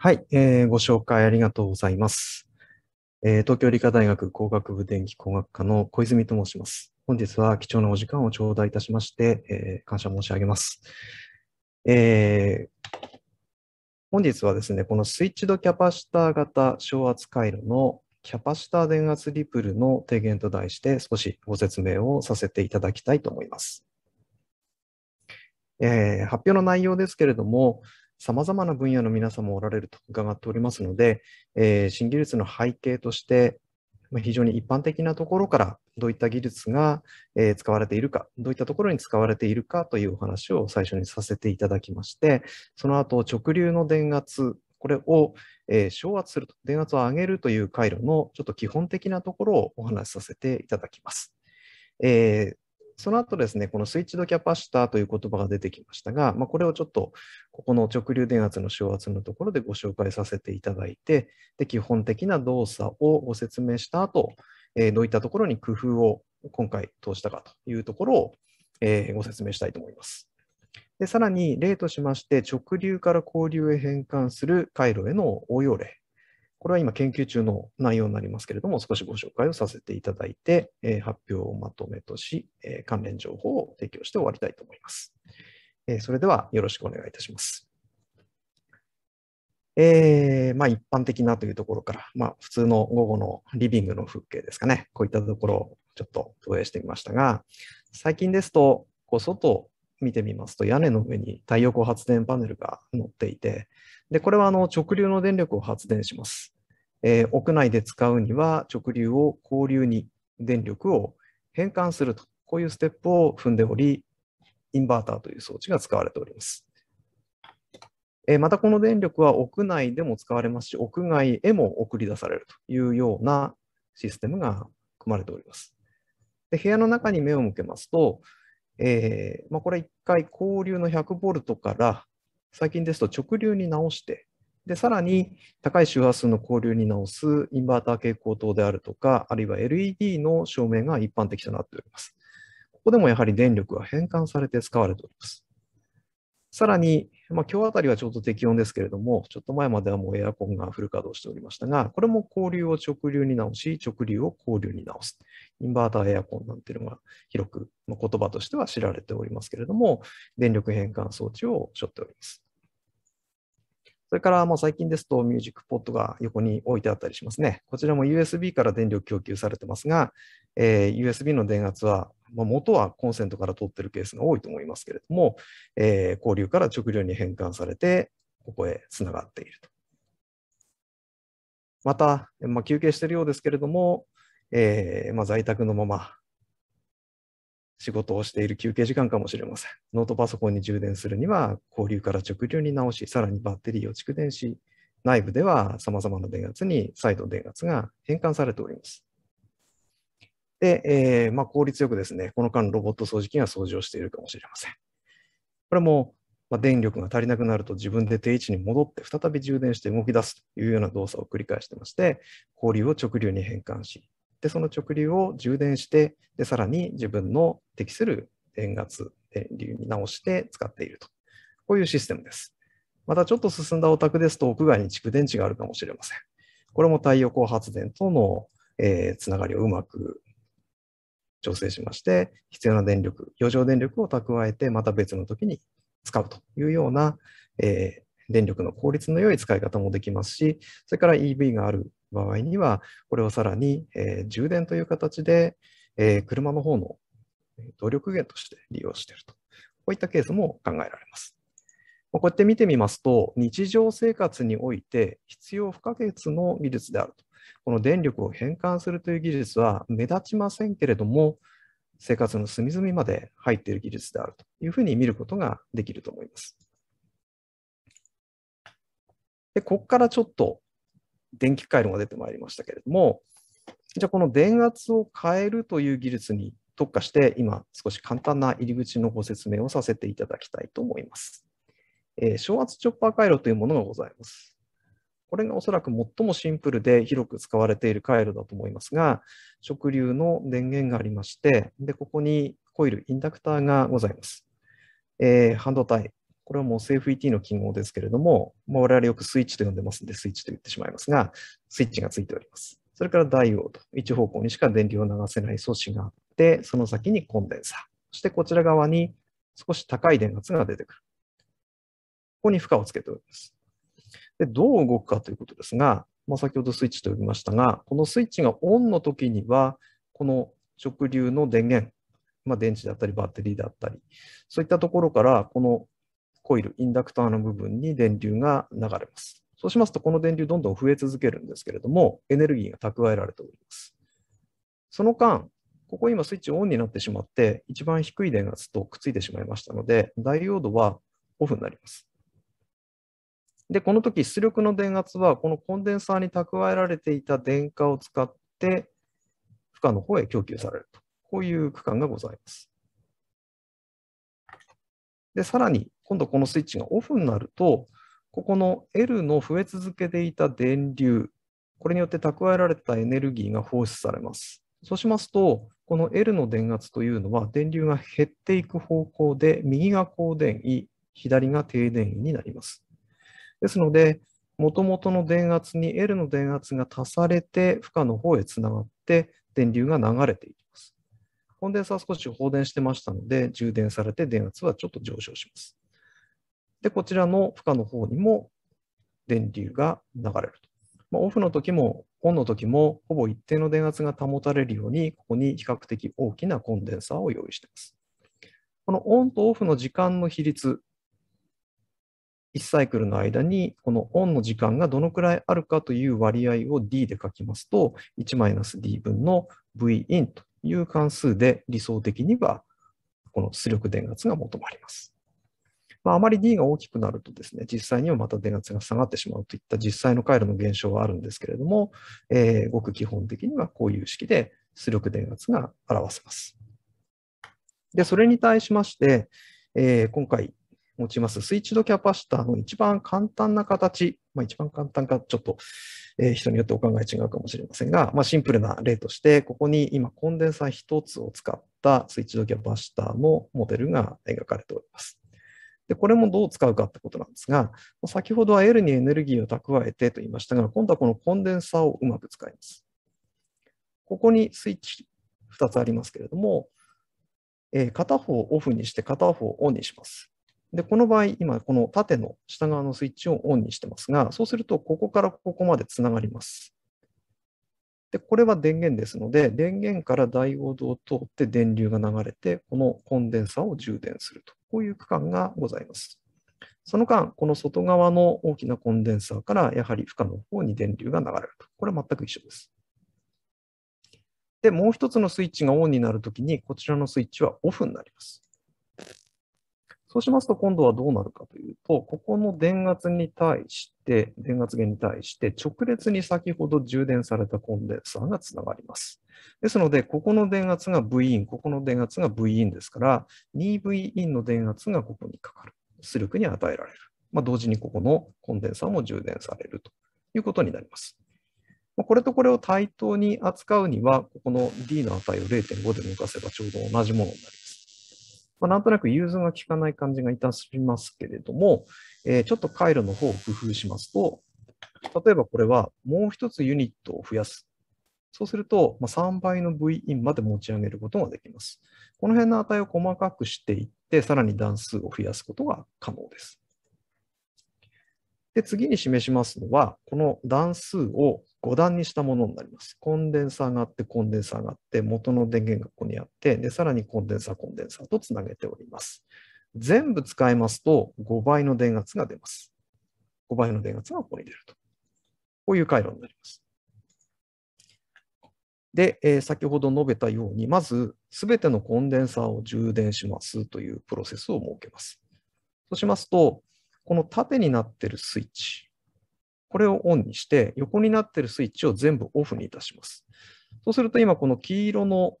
はい、えー、ご紹介ありがとうございます。えー、東京理科大学工学部電気工学科の小泉と申します。本日は貴重なお時間を頂戴いたしまして、えー、感謝申し上げます。えー、本日はですね、このスイッチドキャパシタ型小圧回路のキャパシタ電圧リプルの提言と題して少しご説明をさせていただきたいと思います。えー、発表の内容ですけれども、さまざまな分野の皆さんもおられると伺っておりますので、えー、新技術の背景として、まあ、非常に一般的なところからどういった技術が、えー、使われているか、どういったところに使われているかというお話を最初にさせていただきまして、その後直流の電圧、これを、えー、昇圧すると、電圧を上げるという回路のちょっと基本的なところをお話しさせていただきます。えーその後ですね、このスイッチドキャパシタという言葉が出てきましたが、まあ、これをちょっとここの直流電圧の昇圧のところでご紹介させていただいて、で基本的な動作をご説明した後、えー、どういったところに工夫を今回通したかというところを、えー、ご説明したいと思います。でさらに例としまして、直流から交流へ変換する回路への応用例これは今研究中の内容になりますけれども、少しご紹介をさせていただいて、え発表をまとめとし、え関連情報を提供して終わりたいと思います。えそれではよろしくお願いいたします。えー、まあ、一般的なというところから、まあ、普通の午後のリビングの風景ですかね、こういったところをちょっと投影してみましたが、最近ですと、こう外見てみますと、屋根の上に太陽光発電パネルが載っていて、で、これはあの直流の電力を発電します。えー、屋内で使うには直流を交流に電力を変換すると、こういうステップを踏んでおり、インバーターという装置が使われております。えー、またこの電力は屋内でも使われますし、屋外へも送り出されるというようなシステムが組まれております。で部屋の中に目を向けますと、えーまあ、これ1回交流の100ボルトから最近ですと直流に直して、で、さらに高い周波数の交流に直すインバーター蛍光灯であるとか、あるいは LED の照明が一般的となっております。ここでもやはり電力は変換されて使われております。さらに、まあ、今日あたりはちょうど適温ですけれども、ちょっと前まではもうエアコンがフル稼働しておりましたが、これも交流を直流に直し、直流を交流に直す。インバーターエアコンなんていうのが広く、まあ、言葉としては知られておりますけれども、電力変換装置を背負っております。それからもう最近ですとミュージックポットが横に置いてあったりしますね。こちらも USB から電力供給されてますが、えー、USB の電圧は、まあ、元はコンセントから取ってるケースが多いと思いますけれども、えー、交流から直流に変換されて、ここへつながっていると。また、まあ、休憩しているようですけれども、えーまあ、在宅のまま仕事をしている休憩時間かもしれません。ノートパソコンに充電するには、交流から直流に直し、さらにバッテリーを蓄電し、内部では様々な電圧に再度電圧が変換されております。で、えー、まあ、効率よくですね、この間ロボット掃除機が掃除をしているかもしれません。これも、まあ、電力が足りなくなると自分で定位置に戻って再び充電して動き出すというような動作を繰り返してまして、交流を直流に変換し、で、その直流を充電して、で、さらに自分の適する電圧、電流に直して使っていると。こういうシステムです。またちょっと進んだお宅ですと、屋外に蓄電池があるかもしれません。これも太陽光発電との、えー、つながりをうまく調整しまして、必要な電力、余剰電力を蓄えて、また別の時に使うというような、えー、電力の効率の良い使い方もできますし、それから EV がある場合には、これをさらに、えー、充電という形で、えー、車の方の動力源として利用していると。こういったケースも考えられます。こうやって見てみますと、日常生活において必要不可欠の技術であると。この電力を変換するという技術は目立ちませんけれども、生活の隅々まで入っている技術であるというふうに見ることができると思います。でここからちょっと電気回路が出てまいりましたけれども、じゃあこの電圧を変えるという技術に特化して、今少し簡単な入り口のご説明をさせていただきたいと思います。えー、小圧チョッパー回路というものがございます。これがおそらく最もシンプルで広く使われている回路だと思いますが、直流の電源がありまして、でここにコイル、インダクターがございます。えー、半導体、これはもう SFET の記号ですけれども、まあ、我々よくスイッチと呼んでますんで、スイッチと言ってしまいますが、スイッチがついております。それからダイオード、一方向にしか電流を流せない素子があって、その先にコンデンサー。そしてこちら側に少し高い電圧が出てくる。ここに負荷をつけております。でどう動くかということですが、まあ、先ほどスイッチと呼びましたが、このスイッチがオンの時には、この直流の電源、まあ、電池だったりバッテリーだったり、そういったところからこのコイル、インダクターの部分に電流が流れます。そうしますと、この電流どんどん増え続けるんですけれども、エネルギーが蓄えられております。その間、ここ今スイッチオンになってしまって、一番低い電圧とくっついてしまいましたので、ダイオードはオフになります。で、この時出力の電圧は、このコンデンサーに蓄えられていた電荷を使って、負荷の方へ供給されると。こういう区間がございます。で、さらに、今度このスイッチがオフになると、ここの L の増え続けていた電流、これによって蓄えられたエネルギーが放出されます。そうしますと、この L の電圧というのは電流が減っていく方向で、右が高電位、左が低電位になります。ですので、もともとの電圧に L の電圧が足されて、負荷の方へつながって、電流が流れていきます。コンデンサー少し放電してましたので、充電されて電圧はちょっと上昇します。で、こちらの負荷の方にも電流が流れると。まあ、オフの時もオンの時もほぼ一定の電圧が保たれるように、ここに比較的大きなコンデンサーを用意しています。このオンとオフの時間の比率、1サイクルの間にこのオンの時間がどのくらいあるかという割合を D で書きますと、1-D 分の Vin という関数で理想的にはこの出力電圧が求まります。まあ、あまり D が大きくなるとですね、実際にはまた電圧が下がってしまうといった実際の回路の現象はあるんですけれども、えー、ごく基本的にはこういう式で出力電圧が表せます。で、それに対しまして、えー、今回持ちます。スイッチドキャパシタの一番簡単な形、まあ、一番簡単かちょっと、えー、人によってお考え違うかもしれませんが、まあ、シンプルな例として、ここに今コンデンサー1つを使ったスイッチドキャパシタのモデルが描かれております。で、これもどう使うかってことなんですが、先ほどは L にエネルギーを蓄えてと言いましたが、今度はこのコンデンサーをうまく使います。ここにスイッチ2つありますけれども、えー、片方オフにして片方をオンにします。で、この場合、今、この縦の下側のスイッチをオンにしてますが、そうすると、ここからここまでつながります。で、これは電源ですので、電源からダイオードを通って電流が流れて、このコンデンサを充電すると、こういう区間がございます。その間、この外側の大きなコンデンサーからやはり負荷の方に電流が流れると。これは全く一緒です。で、もう一つのスイッチがオンになるときに、こちらのスイッチはオフになります。そうしますと今度はどうなるかというと、ここの電圧に対して、電圧源に対して直列に先ほど充電されたコンデンサーがつながります。ですので、ここの電圧が V イン、ここの電圧が V インですから、2V インの電圧がここにかかる。出力に与えられる。まあ、同時にここのコンデンサーも充電されるということになります。これとこれを対等に扱うには、ここの D の値を0.5で動かせばちょうど同じものになります。まあ、なんとなく融通が効かない感じがいたしますけれども、えー、ちょっと回路の方を工夫しますと、例えばこれはもう一つユニットを増やす。そうすると、まあ、3倍の Vin まで持ち上げることができます。この辺の値を細かくしていって、さらに段数を増やすことが可能です。で次に示しますのは、この段数を5段にしたものになります。コンデンサーがあって、コンデンサーがあって、元の電源がここにあって、で、さらにコンデンサー、コンデンサーとつなげております。全部使えますと、5倍の電圧が出ます。5倍の電圧がここに出ると。こういう回路になります。で、えー、先ほど述べたように、まず、すべてのコンデンサーを充電しますというプロセスを設けます。そうしますと、この縦になっているスイッチ、これをオンにして、横になっているスイッチを全部オフにいたします。そうすると今この黄色の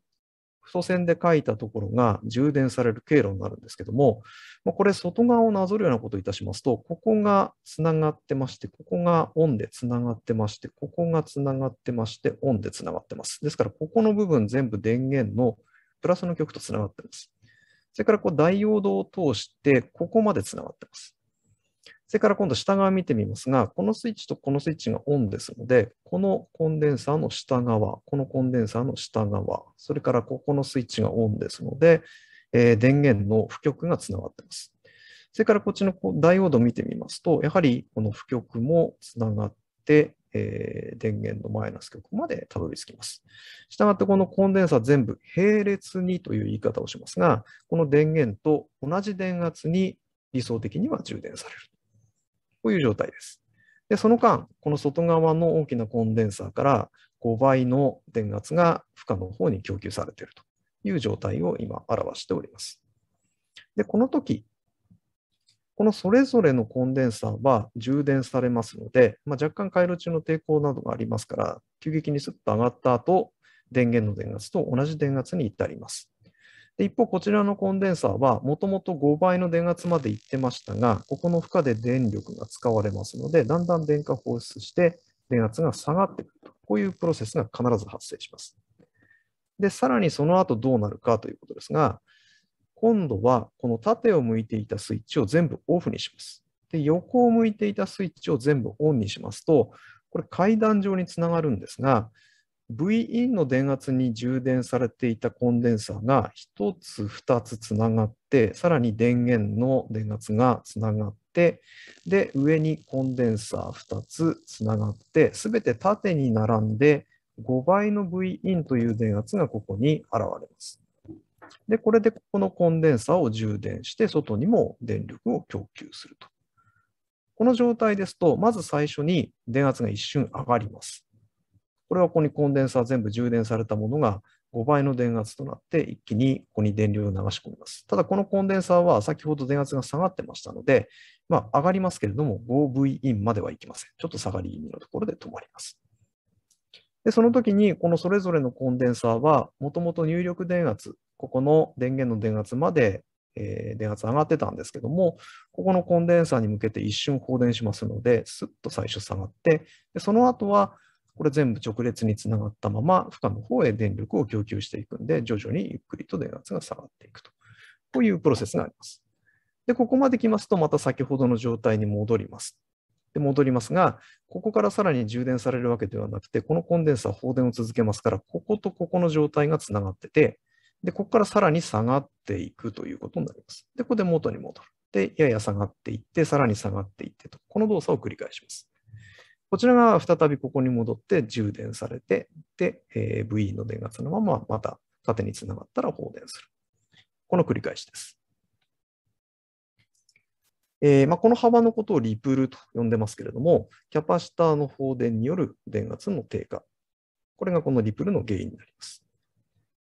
太線で書いたところが充電される経路になるんですけども、これ外側をなぞるようなことをいたしますと、ここがつながってまして、ここがオンでつながってまして、ここがつながってまして、オンでつながってます。ですから、ここの部分全部電源のプラスの極とつながってます。それからこうダイオードを通して、ここまでつながってます。それから今度下側見てみますが、このスイッチとこのスイッチがオンですので、このコンデンサーの下側、このコンデンサーの下側、それからここのスイッチがオンですので、えー、電源の負極がつながっています。それからこっちのダイオードを見てみますと、やはりこの負極もつながって、えー、電源のマイナス極までたどり着きます。したがってこのコンデンサー全部並列にという言い方をしますが、この電源と同じ電圧に理想的には充電される。こういう状態です。で、その間、この外側の大きなコンデンサーから5倍の電圧が負荷の方に供給されているという状態を今表しております。で、この時、このそれぞれのコンデンサーは充電されますので、まあ、若干回路中の抵抗などがありますから、急激にスッと上がった後、電源の電圧と同じ電圧に至ります。で一方、こちらのコンデンサーは、もともと5倍の電圧までいってましたが、ここの負荷で電力が使われますので、だんだん電荷放出して、電圧が下がってくると。こういうプロセスが必ず発生します。で、さらにその後どうなるかということですが、今度はこの縦を向いていたスイッチを全部オフにします。で、横を向いていたスイッチを全部オンにしますと、これ階段状につながるんですが、VIN の電圧に充電されていたコンデンサーが1つ、2つつながって、さらに電源の電圧がつながって、で、上にコンデンサー2つつながって、すべて縦に並んで、5倍の VIN という電圧がここに現れます。で、これでここのコンデンサーを充電して、外にも電力を供給すると。この状態ですと、まず最初に電圧が一瞬上がります。これはここにコンデンサー全部充電されたものが5倍の電圧となって一気にここに電流を流し込みます。ただこのコンデンサーは先ほど電圧が下がってましたので、まあ、上がりますけれども5 v インまではいきません。ちょっと下がり気味のところで止まります。で、その時にこのそれぞれのコンデンサーはもともと入力電圧、ここの電源の電圧までえ電圧上がってたんですけども、ここのコンデンサーに向けて一瞬放電しますので、スッと最初下がって、でその後はこれ全部直列につながったまま、負荷の方へ電力を供給していくんで、徐々にゆっくりと電圧が下がっていくと。こういうプロセスがあります。で、ここまで来ますと、また先ほどの状態に戻ります。で、戻りますが、ここからさらに充電されるわけではなくて、このコンデンサー放電を続けますから、こことここの状態がつながってて、で、ここからさらに下がっていくということになります。で、ここで元に戻る。で、やや下がっていって、さらに下がっていってと、この動作を繰り返します。こちらが再びここに戻って充電されて、で、えー、VE の電圧のまままた縦につながったら放電する。この繰り返しです。えーまあ、この幅のことをリプルと呼んでますけれども、キャパシターの放電による電圧の低下。これがこのリプルの原因になります。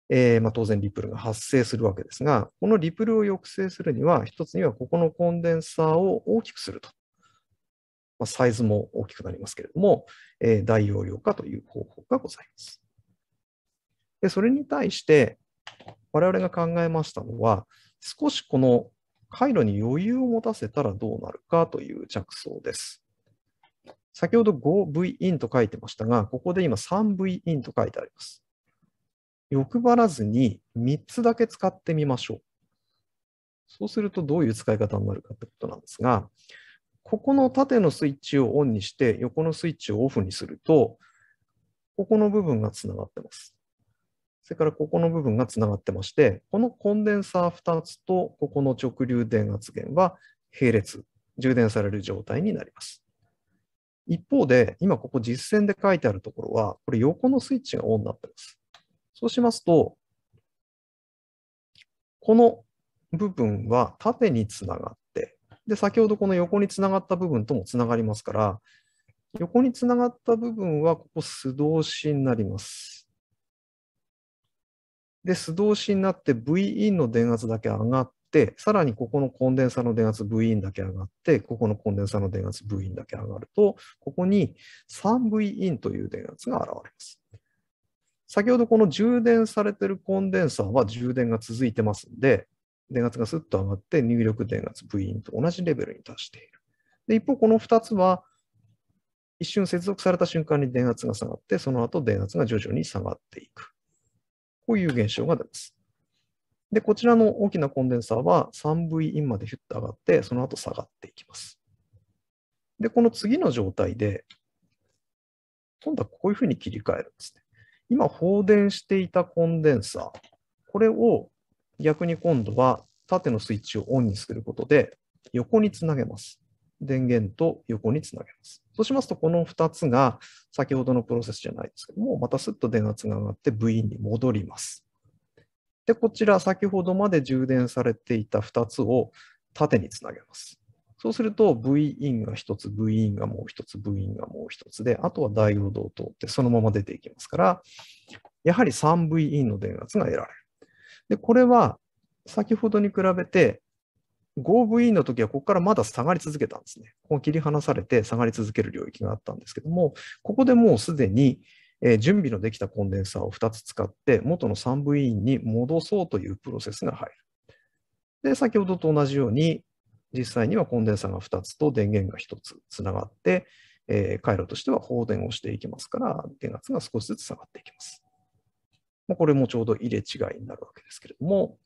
えーまあ、当然リプルが発生するわけですが、このリプルを抑制するには、一つにはここのコンデンサーを大きくするとまあ、サイズも大きくなりますけれども、えー、大容量化という方法がございます。でそれに対して、我々が考えましたのは、少しこの回路に余裕を持たせたらどうなるかという着想です。先ほど 5Vin と書いてましたが、ここで今 3Vin と書いてあります。欲張らずに3つだけ使ってみましょう。そうするとどういう使い方になるかってことなんですが、ここの縦のスイッチをオンにして、横のスイッチをオフにすると、ここの部分がつながってます。それからここの部分がつながってまして、このコンデンサー2つと、ここの直流電圧源は並列、充電される状態になります。一方で、今ここ実践で書いてあるところは、これ横のスイッチがオンになってます。そうしますと、この部分は縦につながっで、先ほどこの横につながった部分ともつながりますから、横につながった部分は、ここ素通しになります。で、素通しになって Vin の電圧だけ上がって、さらにここのコンデンサの電圧 Vin だけ上がって、ここのコンデンサの電圧 Vin だけ上がると、ここに 3Vin という電圧が現れます。先ほどこの充電されているコンデンサーは充電が続いてますんで、電圧がスッと上がって入力電圧 V と同じレベルに達している。で一方、この2つは一瞬接続された瞬間に電圧が下がって、その後電圧が徐々に下がっていく。こういう現象が出ます。で、こちらの大きなコンデンサーは 3V インまでヒュッと上がって、その後下がっていきます。で、この次の状態で、今度はこういうふうに切り替えるんですね。今放電していたコンデンサー、これを逆に今度は縦のスイッチをオンにすることで横につなげます。電源と横につなげます。そうしますと、この2つが先ほどのプロセスじゃないですけども、またすっと電圧が上がって V に戻ります。で、こちら先ほどまで充電されていた2つを縦につなげます。そうすると V インが1つ、V インがもう1つ、V インがもう1つで、あとはダイオードを通ってそのまま出ていきますから、やはり 3V インの電圧が得られる。で、これは先ほどに比べて、5VE の時はここからまだ下がり続けたんですね。ここ切り離されて下がり続ける領域があったんですけども、ここでもうすでに準備のできたコンデンサーを2つ使って元の 3VE に戻そうというプロセスが入る。で、先ほどと同じように実際にはコンデンサーが2つと電源が1つつながって、え回路としては放電をしていきますから、電圧が少しずつ下がっていきます。まあ、これもちょうど入れ違いになるわけですけれども、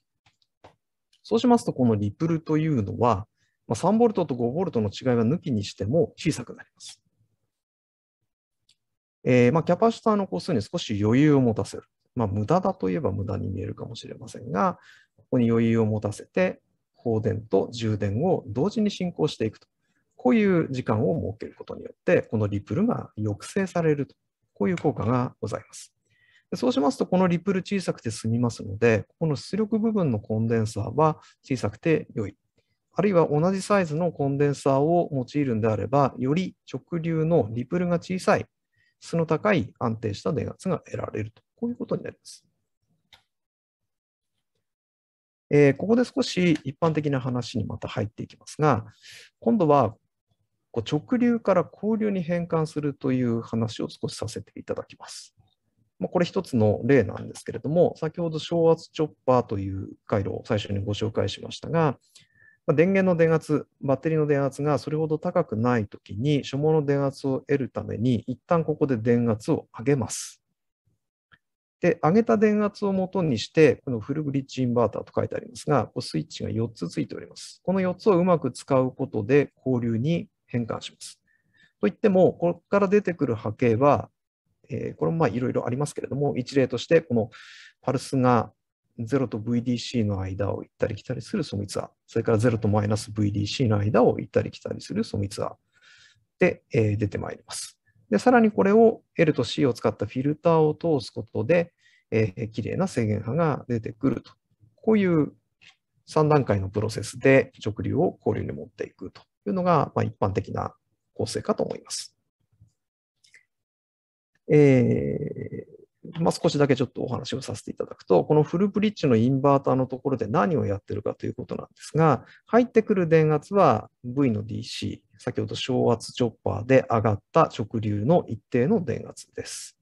そうしますと、このリプルというのは、まあ、3V と 5V の違いは抜きにしても小さくなります。えー、まあキャパシターの個数に少し余裕を持たせる。まあ、無駄だといえば無駄に見えるかもしれませんが、ここに余裕を持たせて、放電と充電を同時に進行していくと。こういう時間を設けることによって、このリプルが抑制されると、こういう効果がございます。そうしますと、このリプル小さくて済みますので、ここの出力部分のコンデンサーは小さくて良い。あるいは同じサイズのコンデンサーを用いるんであれば、より直流のリプルが小さい、質の高い安定した電圧が得られると、こういうことになります。えー、ここで少し一般的な話にまた入っていきますが、今度は直流から交流に変換するという話を少しさせていただきます。まあ、これ一つの例なんですけれども、先ほど小圧チョッパーという回路を最初にご紹介しましたが、ま電源の電圧、バッテリーの電圧がそれほど高くないときに、所望の電圧を得るために、一旦ここで電圧を上げます。で、上げた電圧をもとにして、このフルブリッジインバーターと書いてありますが、スイッチが4つついております。この4つをうまく使うことで、交流に変換します。といっても、ここから出てくる波形は、えこれもいろいろありますけれども、一例として、このパルスが0と VDC の間を行ったり来たりするそのツアー、それから0とマイナス VDC の間を行ったり来たりするそのツアーで、え出てまいります。で、さらにこれを L と C を使ったフィルターを通すことで、えー、綺麗な制限波が出てくると。こういう3段階のプロセスで直流を交流に持っていくというのが、まあ、一般的な構成かと思います。えー、まあ、少しだけちょっとお話をさせていただくと、このフルブリッジのインバーターのところで何をやってるかということなんですが、入ってくる電圧は V の DC、先ほど小圧チョッパーで上がった直流の一定の電圧です。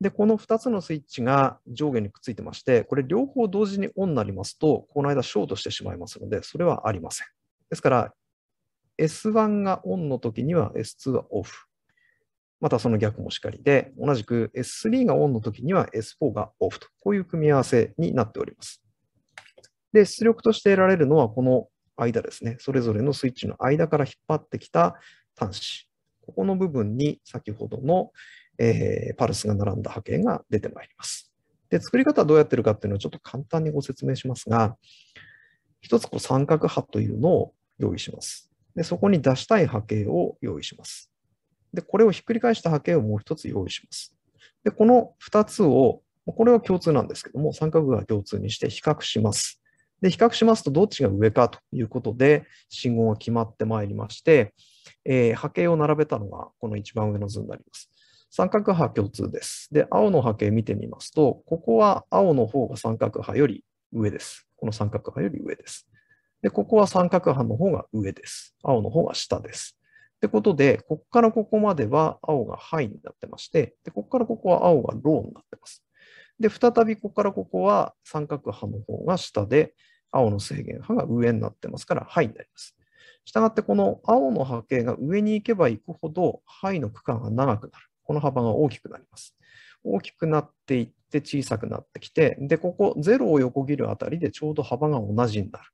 で、この2つのスイッチが上下にくっついてまして、これ両方同時にオンになりますと、この間ショートしてしまいますので、それはありません。ですから、S1 がオンの時には S2 はオフ。またその逆もしかりで、同じく S3 がオンの時には S4 がオフと、こういう組み合わせになっております。で、出力として得られるのはこの間ですね、それぞれのスイッチの間から引っ張ってきた端子。ここの部分に先ほどの、えー、パルスが並んだ波形が出てまいります。で、作り方はどうやってるかっていうのはちょっと簡単にご説明しますが、一つこう三角波というのを用意します。で、そこに出したい波形を用意します。で、これをひっくり返した波形をもう一つ用意します。で、この二つを、これは共通なんですけども、三角が共通にして比較します。で、比較しますとどっちが上かということで、信号が決まってまいりまして、えー、波形を並べたのがこの一番上の図になります。三角波共通です。で、青の波形見てみますと、ここは青の方が三角波より上です。この三角波より上です。で、ここは三角波の方が上です。青の方が下です。ってことで、ここからここまでは青がハイになってまして、でここからここは青がローになってます。で、再びここからここは三角波の方が下で、青の制限波が上になってますから、ハイになります。したがって、この青の波形が上に行けば行くほど、ハイの区間が長くなる。この幅が大きくなります。大きくなっていって小さくなってきて、で、ここ0を横切るあたりでちょうど幅が同じになる。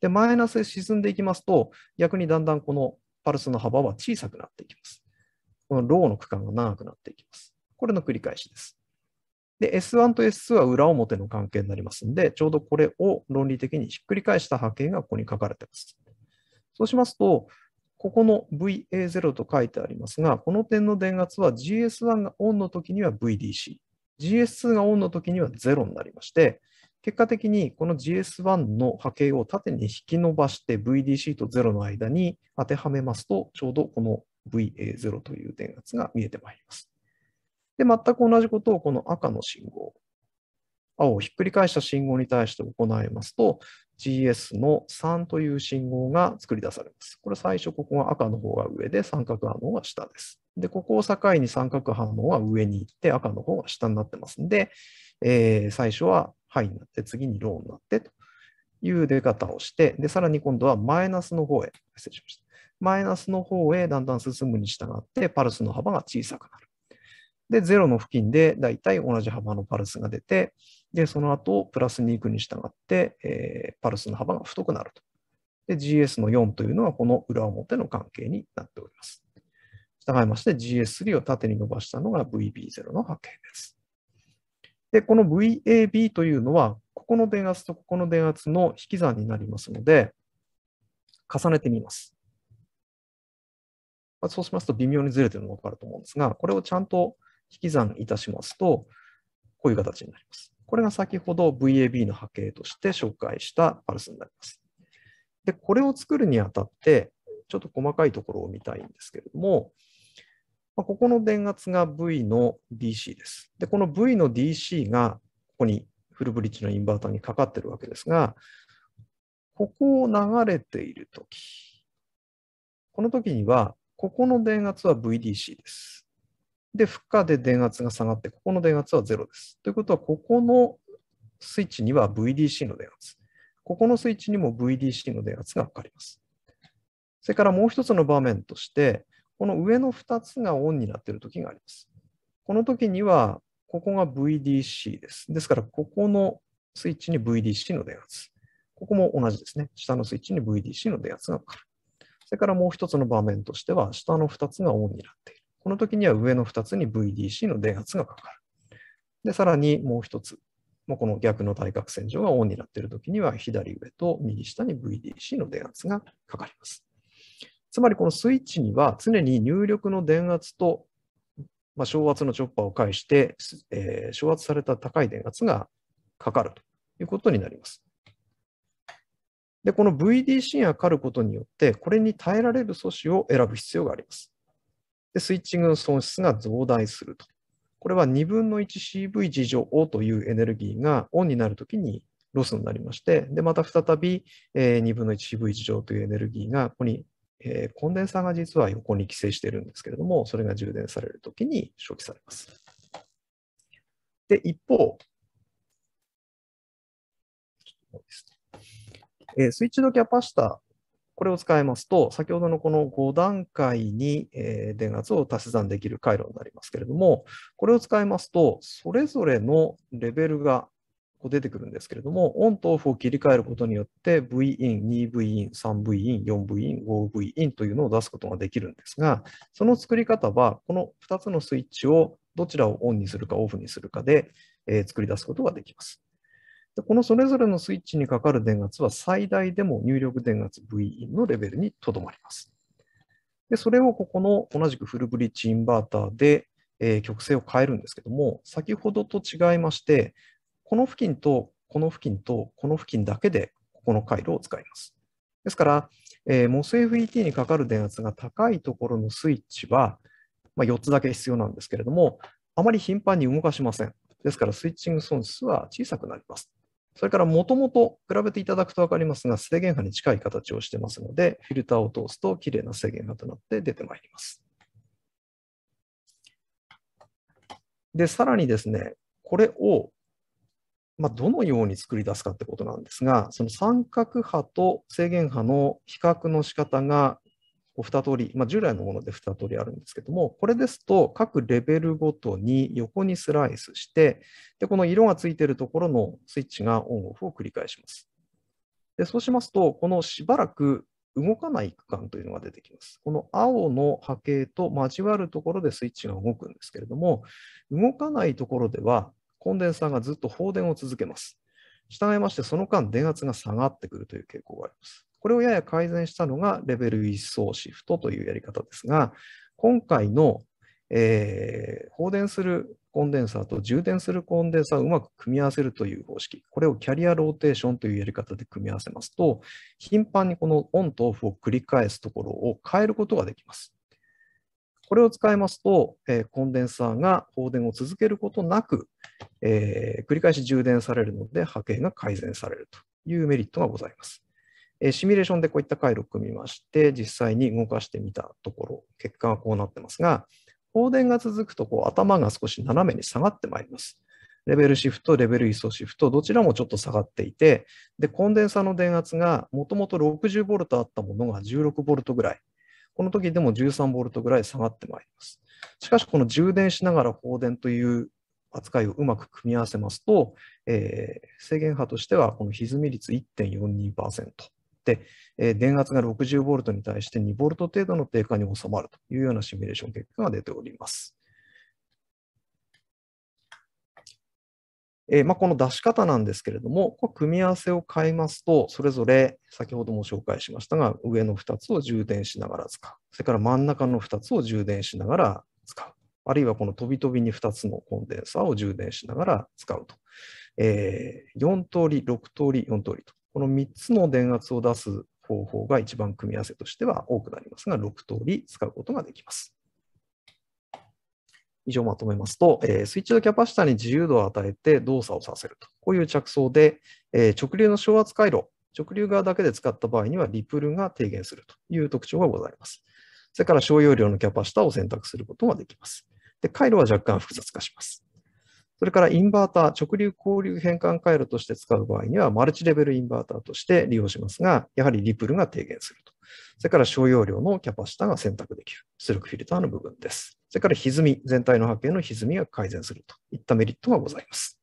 で、マイナスで沈んでいきますと、逆にだんだんこのパルスの幅は小さくなっていきます。このローの区間が長くなっていきます。これの繰り返しです。で、S1 と S2 は裏表の関係になりますので、ちょうどこれを論理的にひっくり返した波形がここに書かれています。そうしますと、ここの VA0 と書いてありますが、この点の電圧は GS1 がオンの時には VDC、GS2 がオンの時には0になりまして、結果的にこの GS1 の波形を縦に引き伸ばして VDC と0の間に当てはめますと、ちょうどこの VA0 という電圧が見えてまいります。で、全く同じことをこの赤の信号、青をひっくり返した信号に対して行いますと、GS の3という信号が作り出されます。これ最初、ここが赤の方が上で三角反応が下です。で、ここを境に三角反応が上に行って赤の方が下になってますんで、えー、最初はハイになって、次にローになってという出方をして、で、さらに今度はマイナスの方へ、失礼しました。マイナスの方へだんだん進むに従って、パルスの幅が小さくなる。で、0の付近でだいたい同じ幅のパルスが出て、で、その後、プラスに行くに従って、えー、パルスの幅が太くなると。で、GS の4というのは、この裏表の関係になっております。従いまして、GS3 を縦に伸ばしたのが VB0 の波形です。で、この VAB というのは、ここの電圧とここの電圧の引き算になりますので、重ねてみます。まそうしますと微妙にずれてるのが分かると思うんですが、これをちゃんと引き算いたしますと、こういう形になります。これが先ほど VAB の波形として紹介したパルスになります。で、これを作るにあたって、ちょっと細かいところを見たいんですけれども、まあ、ここの電圧が V の DC です。で、この V の DC がここにフルブリッジのインバータにかかってるわけですが、ここを流れているとき、このときには、ここの電圧は VDC です。で、負荷で電圧が下がって、ここの電圧は0です。ということは、ここのスイッチには VDC の電圧、ここのスイッチにも VDC の電圧がかかります。それからもう一つの場面として、この上の2つがオンになっている時があります。この時には、ここが VDC です。ですから、ここのスイッチに VDC の電圧。ここも同じですね。下のスイッチに VDC の電圧がかかる。それからもう一つの場面としては、下の2つがオンになっている。この時には上の2つに VDC の電圧がかかる。で、さらにもう一つ、もうこの逆の対角線上がオンになっている時には、左上と右下に VDC の電圧がかかります。つまりこのスイッチには常に入力の電圧と、まあ、昇圧のチョッパーを介して、えー、昇圧された高い電圧がかかるということになります。で、この VDC がかかることによって、これに耐えられる素子を選ぶ必要があります。で、スイッチングの損失が増大すると。これは2分の 1CV 事乗 O というエネルギーがオンになるときにロスになりまして、で、また再び2分の 1CV 事乗というエネルギーがここにえー、コンデンサーが実は横に寄生しているんですけれども、それが充電されるときに初期されます。で、一方、えー、スイッチドキャパシタ、これを使いますと、先ほどのこの5段階に、えー、電圧を足し算できる回路になりますけれども、これを使いますと、それぞれのレベルがこう出てくるんですけれども、オンとオフを切り替えることによって、Vin、2Vin、3Vin、4Vin、5Vin というのを出すことができるんですが、その作り方は、この2つのスイッチをどちらをオンにするかオフにするかで、えー、作り出すことができます。でこのそれぞれのスイッチにかかる電圧は最大でも入力電圧 Vin のレベルにとどまります。でそれをここの同じくフルブリッジインバーターで、えー、曲線を変えるんですけども、先ほどと違いまして、この付近とこの付近とこの付近だけでここの回路を使います。ですから、えー、MOSFET にかかる電圧が高いところのスイッチは、まあ、4つだけ必要なんですけれども、あまり頻繁に動かしません。ですから、スイッチング損失は小さくなります。それから、もともと比べていただくと分かりますが、制限波に近い形をしてますので、フィルターを通すときれいな制限波となって出てまいります。で、さらにですね、これをまあ、どのように作り出すかってことなんですが、その三角波と制限波の比較の仕方が2通り、まあ、従来のもので2通りあるんですけども、これですと各レベルごとに横にスライスして、でこの色がついているところのスイッチがオンオフを繰り返します。でそうしますと、このしばらく動かない区間というのが出てきます。この青の波形と交わるところでスイッチが動くんですけれども、動かないところではコンデンサーがずっと放電を続けます。従いまして、その間、電圧が下がってくるという傾向があります。これをやや改善したのがレベル1層シフトというやり方ですが、今回の、えー、放電するコンデンサーと充電するコンデンサーをうまく組み合わせるという方式、これをキャリアローテーションというやり方で組み合わせますと、頻繁にこのオンとオフを繰り返すところを変えることができます。これを使いますと、えコンデンサーが放電を続けることなく、え繰り返し充電されるので波形が改善されるというメリットがございます。えシミュレーションでこういった回路を組みまして、実際に動かしてみたところ、結果がこうなってますが、放電が続くとこう頭が少し斜めに下がってまいります。レベルシフト、レベルイソシフト、どちらもちょっと下がっていて、でコンデンサの電圧がもともと6 0トあったものが1 6ボルトぐらいこの時でも 13V ぐらい下がってまいります。しかし、この充電しながら放電という扱いをうまく組み合わせますと、えー、制限波としてはこの歪み率1.42%で、え電圧が 60V に対して 2V 程度の低下に収まるというようなシミュレーション結果が出ております。えー、まあ、この出し方なんですけれども、こ組み合わせを変えますと、それぞれ先ほども紹介しましたが、上の2つを充電しながら使う、それから真ん中の2つを充電しながら使う、あるいはこの飛び飛びに2つのコンデンサーを充電しながら使うと、えー、4通り、6通り、4通りと、この3つの電圧を出す方法が一番組み合わせとしては多くなりますが、6通り使うことができます。以上まとめますと、えー、スイッチのキャパシタに自由度を与えて動作をさせると。こういう着想で、えー、直流の昇圧回路、直流側だけで使った場合にはリプルが低減するという特徴がございます。それから小容量のキャパシタを選択することができます。で回路は若干複雑化します。それからインバーター、直流交流変換回路として使う場合には、マルチレベルインバーターとして利用しますが、やはりリプルが低減すると。それから小容量のキャパシタが選択できる、出力フィルターの部分です。それから歪み、全体の波形の歪みが改善するといったメリットがございます。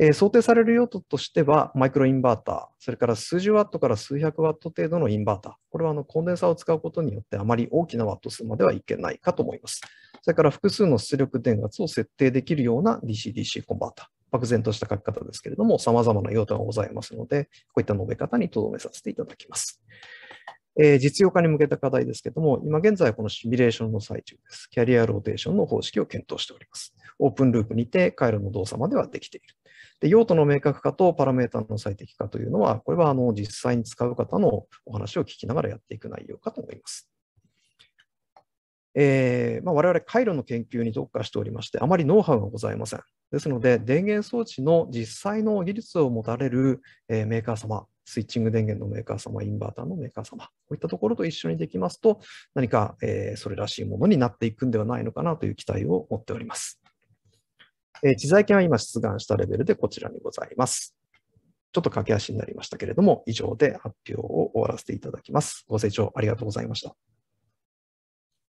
えー、想定される用途としては、マイクロインバーター、それから数十ワットから数百ワット程度のインバーター、これはあのコンデンサーを使うことによってあまり大きなワット数まではいけないかと思います。それから複数の出力電圧を設定できるような DC-DC コンバーター、漠然とした書き方ですけれども、様々な用途がございますので、こういった述べ方にとどめさせていただきます。え実用化に向けた課題ですけども、今現在はこのシミュレーションの最中です。キャリアローテーションの方式を検討しております。オープンループにて回路の動作まではできている。で用途の明確化とパラメータの最適化というのは、これはあの実際に使う方のお話を聞きながらやっていく内容かと思います。えーまあ、我々回路の研究に特化しておりまして、あまりノウハウがございません。ですので、電源装置の実際の技術を持たれる、えー、メーカー様、スイッチング電源のメーカー様、インバーターのメーカー様、こういったところと一緒にできますと、何か、えー、それらしいものになっていくんではないのかなという期待を持っております。えー、知財権は今出願したレベルでこちらにございます。ちょっと駆け足になりましたけれども、以上で発表を終わらせていただきます。ご清聴ありがとうございました。